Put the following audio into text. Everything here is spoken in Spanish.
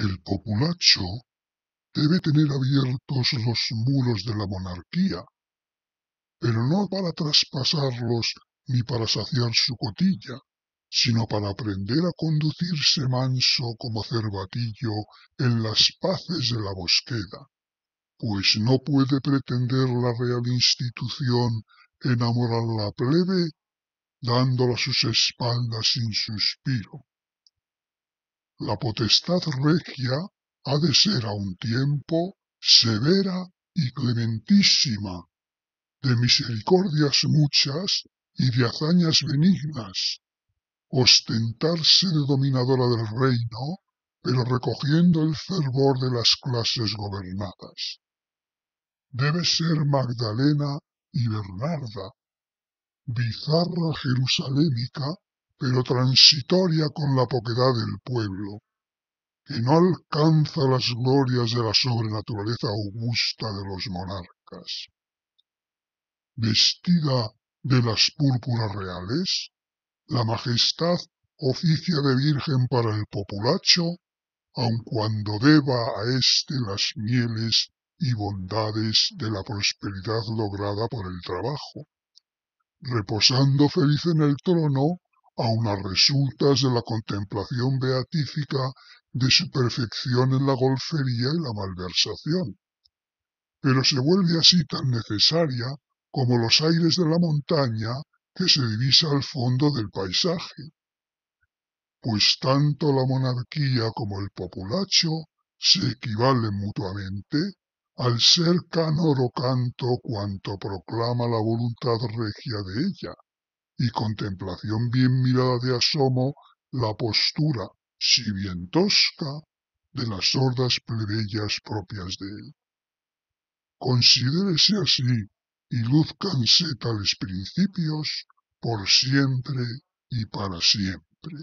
El populacho debe tener abiertos los muros de la monarquía, pero no para traspasarlos ni para saciar su cotilla, sino para aprender a conducirse manso como cervatillo en las paces de la bosqueda, pues no puede pretender la real institución enamorar a la plebe dándola sus espaldas sin suspiro la potestad regia ha de ser a un tiempo severa y clementísima, de misericordias muchas y de hazañas benignas, ostentarse de dominadora del reino, pero recogiendo el fervor de las clases gobernadas. Debe ser Magdalena y Bernarda, bizarra jerusalémica pero transitoria con la poquedad del pueblo, que no alcanza las glorias de la sobrenaturaleza augusta de los monarcas. Vestida de las púrpuras reales, la majestad oficia de virgen para el populacho, aun cuando deba a éste las mieles y bondades de la prosperidad lograda por el trabajo, reposando feliz en el trono aun a resultas de la contemplación beatífica de su perfección en la golfería y la malversación. Pero se vuelve así tan necesaria como los aires de la montaña que se divisa al fondo del paisaje. Pues tanto la monarquía como el populacho se equivalen mutuamente al ser canoro canto cuanto proclama la voluntad regia de ella y contemplación bien mirada de asomo la postura, si bien tosca, de las sordas plebeyas propias de él. Considérese así y luzcanse tales principios por siempre y para siempre.